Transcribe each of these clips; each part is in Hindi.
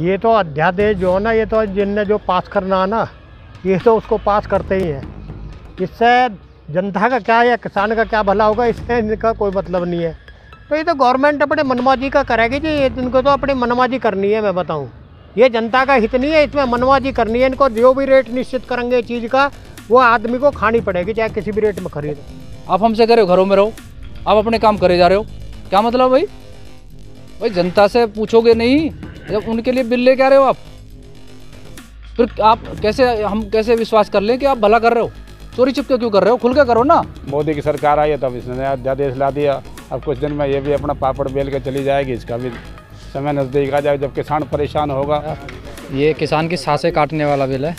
ये तो अध्यादेश जो है ना ये तो जिनने जो पास करना है ना ये तो उसको पास करते ही हैं इससे जनता का क्या या किसान का क्या भला होगा इससे इनका कोई मतलब नहीं है तो ये तो गवर्नमेंट अपने मनमाजी का करेगी जी ये इनको तो अपनी मनमाजी करनी है मैं बताऊँ ये जनता का हित नहीं है इसमें मनमाजी करनी है इनको जो भी रेट निश्चित करेंगे चीज़ का वो आदमी को खानी पड़ेगी चाहे किसी भी रेट में खरीद आप हमसे कह रहे हो घरों में रहो आप अपने काम करे जा रहे हो क्या मतलब भाई भाई जनता से पूछोगे नहीं जब उनके लिए बिल लेके आ रहे हो आप फिर आप कैसे हम कैसे विश्वास कर लें कि आप भला कर रहे हो चोरी छिपके क्यों कर रहे हो खुल के करो ना मोदी की सरकार आई है तब इसने नया अध्यादेश ला दिया अब कुछ दिन में ये भी अपना पापड़ बेल के चली जाएगी इसका भी समय नज़दीक आ जाए जब किसान परेशान होगा ये किसान की सांसें काटने वाला बिल है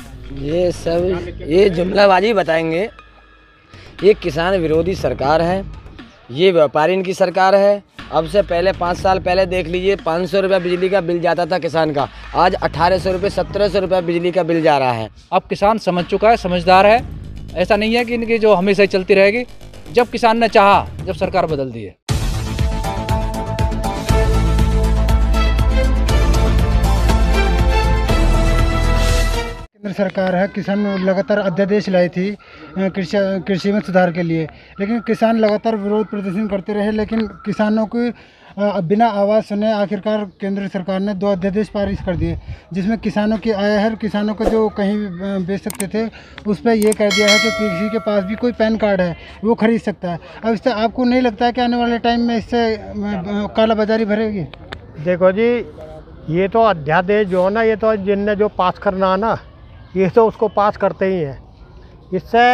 ये सब ये जुमलाबाजी बताएंगे ये किसान विरोधी सरकार है ये व्यापारी इनकी सरकार है अब से पहले पाँच साल पहले देख लीजिए पाँच सौ रुपया बिजली का बिल जाता था किसान का आज अठारह सौ रुपये सत्रह सौ रुपया बिजली का बिल जा रहा है अब किसान समझ चुका है समझदार है ऐसा नहीं है कि इनकी जो हमेशा ही चलती रहेगी जब किसान ने चाहा जब सरकार बदल दी है केंद्र सरकार है किसान लगातार अध्यादेश लाई थी कृषि में सुधार के लिए लेकिन किसान लगातार विरोध प्रदर्शन करते रहे लेकिन किसानों की बिना आवाज़ सुने आखिरकार केंद्र सरकार ने दो अध्यादेश पारित कर दिए जिसमें किसानों की आय है किसानों को जो कहीं भी बेच सकते थे उस पर यह कह दिया है कि किसी के पास भी कोई पैन कार्ड है वो खरीद सकता है अब इससे आपको नहीं लगता है कि आने वाले टाइम में इससे कालाबाजारी भरेगी देखो जी ये तो अध्यादेश जो है ना ये तो जिनने जो पास करना है ना ये तो उसको पास करते ही हैं इससे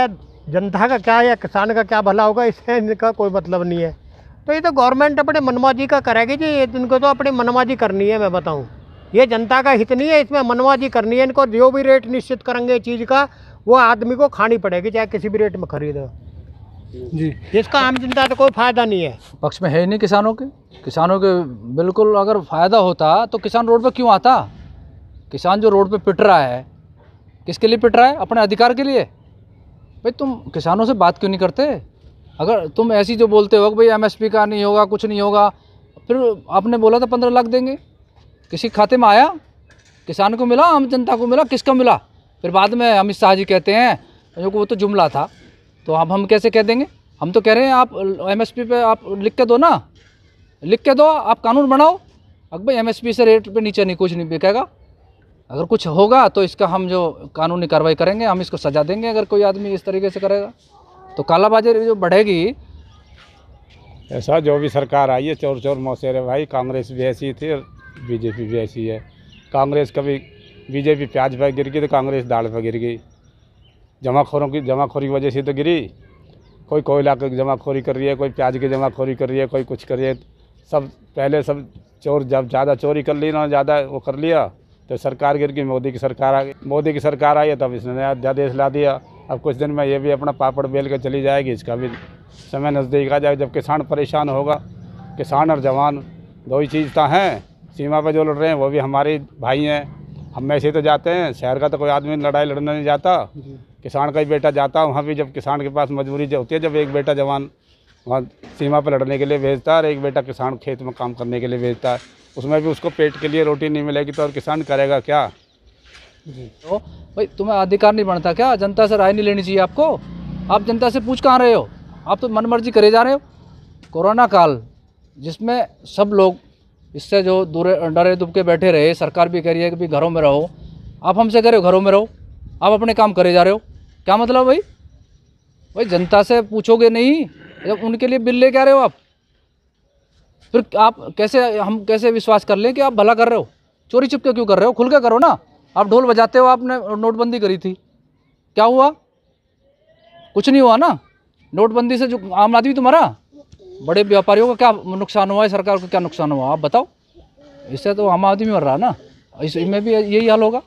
जनता का क्या या किसान का क्या भला होगा इससे इनका कोई मतलब नहीं है तो ये तो गवर्नमेंट अपने मनमाजी का करेगी जी ये इनको तो अपनी मनमाजी करनी है मैं बताऊँ ये जनता का हित नहीं है इसमें मनमाजी करनी है इनको जो भी रेट निश्चित करेंगे चीज़ का वो आदमी को खानी पड़ेगी चाहे किसी भी रेट में खरीदो जी इसका आम जनता तो कोई फ़ायदा नहीं है पक्ष में है ही नहीं किसानों के किसानों के बिल्कुल अगर फ़ायदा होता तो किसान रोड पर क्यों आता किसान जो रोड पर पिट रहा है किसके लिए पिट रहा है अपने अधिकार के लिए भाई तुम किसानों से बात क्यों नहीं करते अगर तुम ऐसी जो बोलते हो भाई एमएसपी का नहीं होगा कुछ नहीं होगा फिर आपने बोला था पंद्रह लाख देंगे किसी खाते में आया किसान को मिला आम जनता को मिला किसका मिला फिर बाद में अमित शाह जी कहते हैं जो वो तो जुमला था तो अब हम कैसे कह देंगे हम तो कह रहे हैं आप एमएसपी पे आप लिख के दो ना लिख के दो आप कानून बनाओ अब भाई एम से रेट पे नीचे नहीं कुछ नहीं बिकेगा अगर कुछ होगा तो इसका हम जो कानूनी कार्रवाई करेंगे हम इसको सजा देंगे अगर कोई आदमी इस तरीके से करेगा तो कालाबाजारी जो बढ़ेगी ऐसा जो भी सरकार आई है चोर चोर मौसेरे भाई कांग्रेस भी ऐसी थी और बीजेपी भी ऐसी है कांग्रेस कभी बीजेपी प्याज पर गिर गई तो कांग्रेस दाल पर गिर गई जमाखोरों की जमाखोरी की वजह से तो गिरी कोई कोयला की जमाखोरी कर रही है कोई प्याज की जमाखोरी कर रही है कोई कुछ कर रही है सब पहले सब चोर जब ज़्यादा चोरी कर ली ना ज़्यादा वो कर लिया तो सरकार गिर गई मोदी की सरकार आ गई मोदी की सरकार आई तब इसने नया अध्यादेश ला दिया अब कुछ दिन में ये भी अपना पापड़ बेल के चली जाएगी इसका भी समय नज़दीक आ जाएगा जब किसान परेशान होगा किसान और जवान दो ही चीज़ तो हैं सीमा पर जो लड़ रहे हैं वो भी हमारे भाई हैं हम में से तो जाते हैं शहर का तो कोई आदमी लड़ाई लड़ने नहीं जाता किसान का ही बेटा जाता वहाँ भी जब किसान के पास मजबूरी होती है जब एक बेटा जवान वहाँ सीमा पर लड़ने के लिए भेजता है और एक बेटा किसान खेत में काम करने के लिए भेजता है उसमें भी उसको पेट के लिए रोटी नहीं मिलेगी तो और किसान करेगा क्या जी तो भाई तुम्हें अधिकार नहीं बनता क्या जनता से राय नहीं लेनी चाहिए आपको आप जनता से पूछ कहाँ रहे हो आप तो मन मर्जी करे जा रहे हो कोरोना काल जिसमें सब लोग इससे जो दूर डरे दुबके बैठे रहे सरकार भी कह रही है कि भी घरों में रहो आप हमसे कह रहे हो घरों में रहो आप अपने काम करे जा रहे हो क्या मतलब भाई भाई जनता से पूछोगे नहीं जब उनके लिए बिल लेके आ रहे हो आप फिर आप कैसे हम कैसे विश्वास कर लें कि आप भला कर रहे हो चोरी चुपके क्यों कर रहे हो खुल के करो ना आप ढोल बजाते हो आपने नोटबंदी करी थी क्या हुआ कुछ नहीं हुआ ना नोटबंदी से जो आम आदमी तुम्हारा बड़े व्यापारियों का क्या नुकसान हुआ है सरकार को क्या नुकसान हुआ आप बताओ इससे तो आम आदमी मर रहा ना इसमें भी यही हाल होगा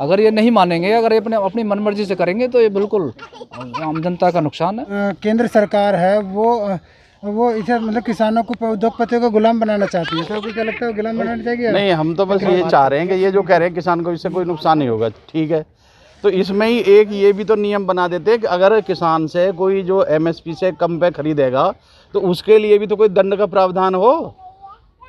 अगर ये नहीं मानेंगे अगर ये अपने अपनी मनमर्जी से करेंगे तो ये बिल्कुल आम जनता का नुकसान है केंद्र सरकार है वो वो इसे मतलब किसानों को उद्योगपतियों को गुलाम बनाना चाहती है तो क्या लगता है गुलाम बनाना चाहिए नहीं हम तो बस ये अच्छा। चाह रहे हैं कि ये जो कह रहे हैं किसान को इससे कोई नुकसान नहीं होगा ठीक है तो इसमें ही एक ये भी तो नियम बना देते कि अगर किसान से कोई जो एमएसपी से कम पे खरीदेगा तो उसके लिए भी तो कोई दंड का प्रावधान हो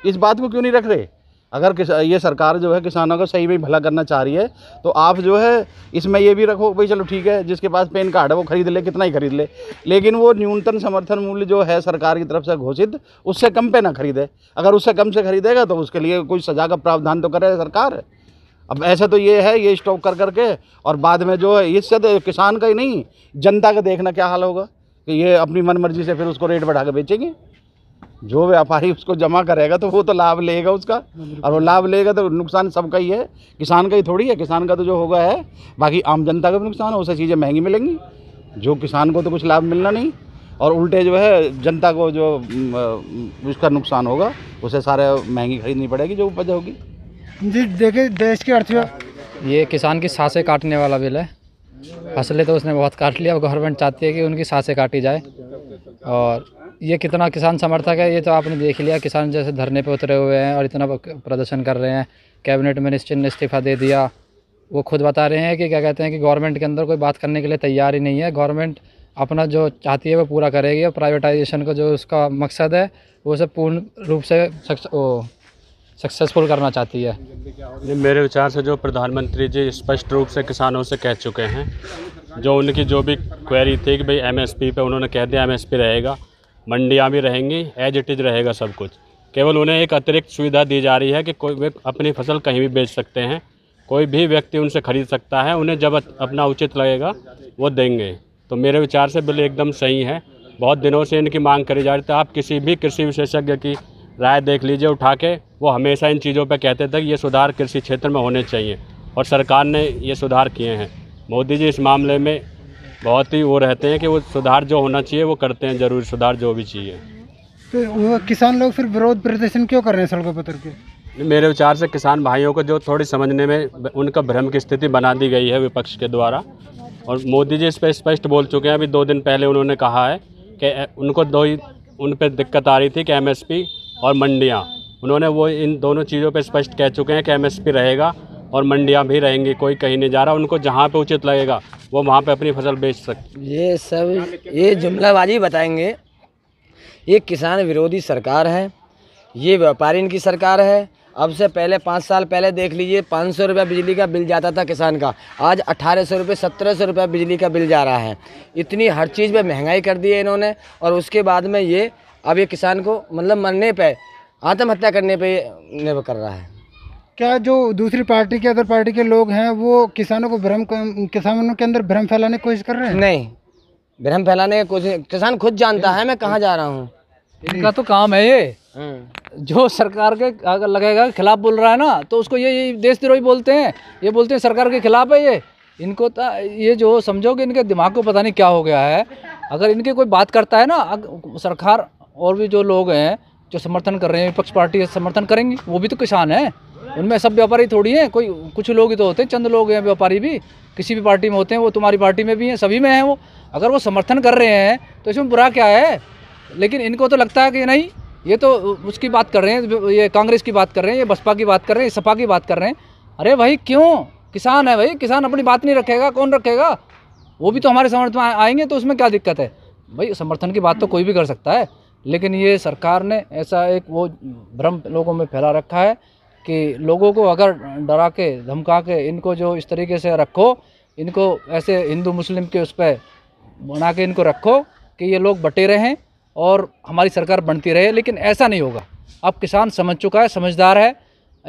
इस बात को क्यों नहीं रख रहे अगर किस ये सरकार जो है किसानों का सही में भला करना चाह रही है तो आप जो है इसमें ये भी रखो भाई चलो ठीक है जिसके पास पेन कार्ड है वो खरीद ले कितना ही खरीद ले लेकिन वो न्यूनतम समर्थन मूल्य जो है सरकार की तरफ से घोषित उससे कम पे ना खरीदे अगर उससे कम से खरीदेगा तो उसके लिए कोई सज़ा का प्रावधान तो करे सरकार अब ऐसा तो ये है ये स्टॉक कर करके और बाद में जो है इससे तो किसान का ही नहीं जनता का देखना क्या हाल होगा कि ये अपनी मन से फिर उसको रेट बढ़ा के बेचेंगे जो व्यापारी उसको जमा करेगा तो वो तो लाभ लेगा उसका और वो लाभ लेगा तो नुकसान सबका ही है किसान का ही थोड़ी है किसान का तो जो होगा है बाकी आम जनता का भी नुकसान है उसे चीज़ें महंगी मिलेंगी जो किसान को तो कुछ लाभ मिलना नहीं और उल्टे जो है जनता को जो उसका नुकसान होगा उसे सारे महंगी खरीदनी पड़ेगी जो उपज होगी जी देखिए देश की अर्थव्यवस्था ये किसान की सांसें काटने वाला बिल है फसलें तो उसने बहुत काट लिया और गवर्नमेंट चाहती है कि उनकी सांसें काटी जाए और ये कितना किसान समर्थक है ये तो आपने देख लिया किसान जैसे धरने पर उतरे हुए हैं और इतना प्रदर्शन कर रहे हैं कैबिनेट मिनिस्टर ने इस्तीफ़ा दे दिया वो खुद बता रहे हैं कि क्या कहते हैं कि गवर्नमेंट के अंदर कोई बात करने के लिए तैयार ही नहीं है गवर्नमेंट अपना जो चाहती है वो पूरा करेगी और प्राइवेटाइजेशन का जो उसका मकसद है वो सब पूर्ण रूप से सक्सेसफुल करना चाहती है मेरे विचार से जो प्रधानमंत्री जी स्पष्ट रूप से किसानों से कह चुके हैं जो उनकी जो भी क्वेरी थी कि भाई एमएसपी पे उन्होंने कह दिया एमएसपी रहेगा मंडियाँ भी रहेंगी एज इट इज़ रहेगा सब कुछ केवल उन्हें एक अतिरिक्त सुविधा दी जा रही है कि कोई वे अपनी फसल कहीं भी बेच सकते हैं कोई भी व्यक्ति उनसे खरीद सकता है उन्हें जब अपना उचित लगेगा वो देंगे तो मेरे विचार से बिल एकदम सही है बहुत दिनों से इनकी मांग करी जा रही थी आप किसी भी कृषि विशेषज्ञ की राय देख लीजिए उठा के वो हमेशा इन चीज़ों पर कहते थे कि ये सुधार कृषि क्षेत्र में होने चाहिए और सरकार ने ये सुधार किए हैं मोदी जी इस मामले में बहुत ही वो रहते हैं कि वो सुधार जो होना चाहिए वो करते हैं ज़रूर सुधार जो भी चाहिए तो वो किसान लोग फिर विरोध प्रदर्शन क्यों कर रहे हैं सड़कों पर के मेरे विचार से किसान भाइयों को जो थोड़ी समझने में उनका भ्रम की स्थिति बना दी गई है विपक्ष के द्वारा और मोदी जी इस पर स्पष्ट बोल चुके हैं अभी दो दिन पहले उन्होंने कहा है कि उनको दो ही उन पर दिक्कत आ रही थी कि एम और मंडियाँ उन्होंने वो इन दोनों चीज़ों पर स्पष्ट कह चुके हैं कि एम रहेगा और मंडियाँ भी रहेंगी कोई कहीं नहीं जा रहा उनको जहाँ पे उचित लगेगा वो वहाँ पे अपनी फसल बेच सकते ये सब ये जुमलाबाजी बताएंगे ये किसान विरोधी सरकार है ये व्यापारी इनकी सरकार है अब से पहले पाँच साल पहले देख लीजिए पाँच सौ रुपया बिजली का बिल जाता था किसान का आज अट्ठारह सौ रुपये सत्रह सौ रुपया बिजली का बिल जा रहा है इतनी हर चीज़ पे महंगाई कर दी है इन्होंने और उसके बाद में ये अब ये किसान को मतलब मरने पे आत्महत्या करने पे निर्भर कर रहा है क्या जो दूसरी पार्टी के अदर पार्टी के लोग हैं वो किसानों को भ्रम किसानों के अंदर भ्रम फैलाने की कोशिश कर रहे हैं नहीं भ्रम फैलाने की कोशिश किसान खुद जानता है मैं कहाँ जा रहा हूँ इनका तो काम है ये हम्म। जो सरकार के अगर लगेगा खिलाफ बोल रहा है ना तो उसको ये, देशद्रोही बोलते हैं ये बोलते हैं सरकार के खिलाफ है ये इनको तो ये जो समझोगे इनके दिमाग को पता नहीं क्या हो गया है अगर इनके कोई बात करता है ना सरकार और भी जो लोग हैं जो समर्थन कर रहे हैं विपक्ष पार्टी समर्थन करेंगी वो भी तो किसान है उनमें सब व्यापारी थोड़ी हैं कोई कुछ लोग ही तो होते हैं चंद लोग हैं व्यापारी भी किसी भी पार्टी में होते हैं वो तुम्हारी पार्टी में भी हैं सभी में हैं वो अगर वो समर्थन कर रहे हैं तो इसमें बुरा क्या है लेकिन इनको तो लगता है कि नहीं ये तो उसकी बात कर रहे हैं ये कांग्रेस की बात कर रहे हैं ये बसपा की बात कर रहे हैं सपा की बात कर रहे हैं अरे भाई क्यों किसान है भाई किसान अपनी बात नहीं रखेगा कौन रखेगा वो भी तो हमारे समर्थन में आएंगे तो उसमें क्या दिक्कत है भाई समर्थन की बात तो कोई भी कर सकता है लेकिन ये सरकार ने ऐसा एक वो भ्रम लोगों में फैला रखा है कि लोगों को अगर डरा के धमका के इनको जो इस तरीके से रखो इनको ऐसे हिंदू मुस्लिम के उस पर बना के इनको रखो कि ये लोग बटे रहें और हमारी सरकार बनती रहे लेकिन ऐसा नहीं होगा अब किसान समझ चुका है समझदार है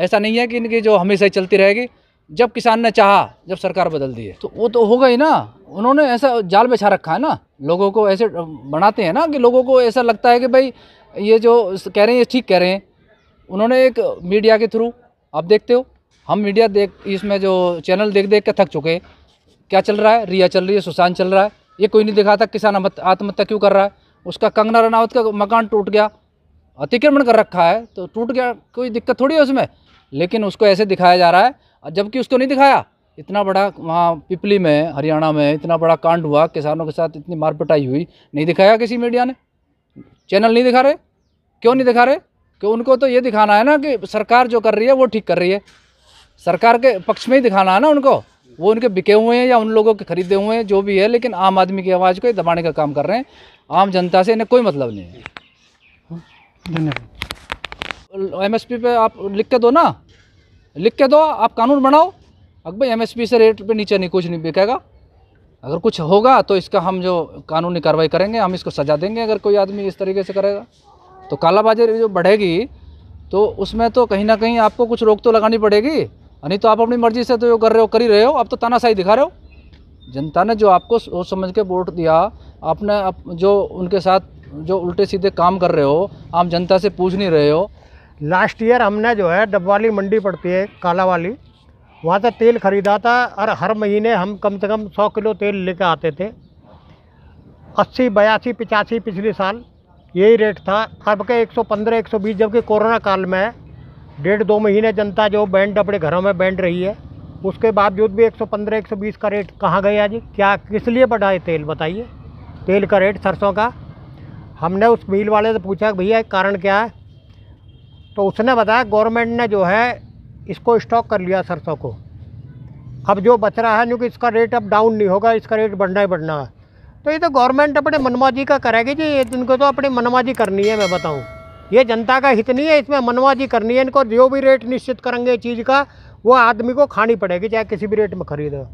ऐसा नहीं है कि इनकी जो हमेशा ही चलती रहेगी जब किसान ने चाहा जब सरकार बदल दी है तो वो तो होगा ही ना उन्होंने ऐसा जाल बिछा रखा है ना लोगों को ऐसे बनाते हैं ना कि लोगों को ऐसा लगता है कि भाई ये जो कह रहे हैं ये ठीक कह रहे हैं उन्होंने एक मीडिया के थ्रू आप देखते हो हम मीडिया देख इसमें जो चैनल देख देख के थक चुके हैं क्या चल रहा है रिया चल रही है सुशांत चल रहा है ये कोई नहीं दिखाता किसान आत्महत्या क्यों कर रहा है उसका कंगना रनावत का मकान टूट गया अतिक्रमण कर रखा है तो टूट गया कोई दिक्कत थोड़ी है उसमें लेकिन उसको ऐसे दिखाया जा रहा है जबकि उसको नहीं दिखाया इतना बड़ा वहाँ पिपली में हरियाणा में इतना बड़ा कांड हुआ किसानों के साथ इतनी मारपिटाई हुई नहीं दिखाया किसी मीडिया ने चैनल नहीं दिखा रहे क्यों नहीं दिखा रहे कि उनको तो ये दिखाना है ना कि सरकार जो कर रही है वो ठीक कर रही है सरकार के पक्ष में ही दिखाना है ना उनको वो उनके बिके हुए हैं या उन लोगों के खरीदे हुए हैं जो भी है लेकिन आम आदमी की आवाज़ को दबाने का काम कर रहे हैं आम जनता से इन्हें कोई मतलब नहीं है धन्यवाद एम एस पी पर आप लिख के दो ना लिख के दो आप कानून बनाओ अब भाई एम एस पी से रेट पे नीचे नहीं कुछ नहीं बिकेगा अगर कुछ होगा तो इसका हम जो कानूनी कार्रवाई करेंगे हम इसको सजा देंगे अगर कोई आदमी इस तरीके से करेगा तो कालाबाजारी जो बढ़ेगी तो उसमें तो कहीं ना कहीं आपको कुछ रोक तो लगानी पड़ेगी नहीं तो आप अपनी मर्ज़ी से तो ये कर रहे हो कर ही रहे हो आप तो तानाशाही दिखा रहे हो जनता ने जो आपको सोच समझ के वोट दिया आपने आप जो उनके साथ जो उल्टे सीधे काम कर रहे हो आम जनता से पूछ नहीं रहे हो लास्ट ईयर हमने जो है डब्बाली मंडी पड़ती है काला वाली वहाँ से तेल ख़रीदा था और हर महीने हम कम से कम सौ किलो तेल लेकर आते थे अस्सी बयासी पिचासी पिछले साल यही रेट था अब का 115 120 जबकि कोरोना काल में डेढ़ दो महीने जनता जो बैंड अपने घरों में बैंड रही है उसके बावजूद भी 115 120 का रेट कहाँ गया जी क्या किस लिए बढ़ाए तेल बताइए तेल का रेट सरसों का हमने उस मिल वाले से पूछा भैया कारण क्या है तो उसने बताया गवर्नमेंट ने जो है इसको स्टॉक कर लिया सरसों को अब जो बच रहा है क्योंकि इसका रेट अब डाउन नहीं होगा इसका रेट बढ़ना ही बढ़ना है तो ये तो गवर्नमेंट अपने मनमाजी का करेगी जी ये इनको तो अपनी मनमाजी करनी है मैं बताऊँ ये जनता का हित नहीं है इसमें मनमाजी करनी है इनको जो भी रेट निश्चित करेंगे चीज़ का वो आदमी को खानी पड़ेगी चाहे किसी भी रेट में खरीदो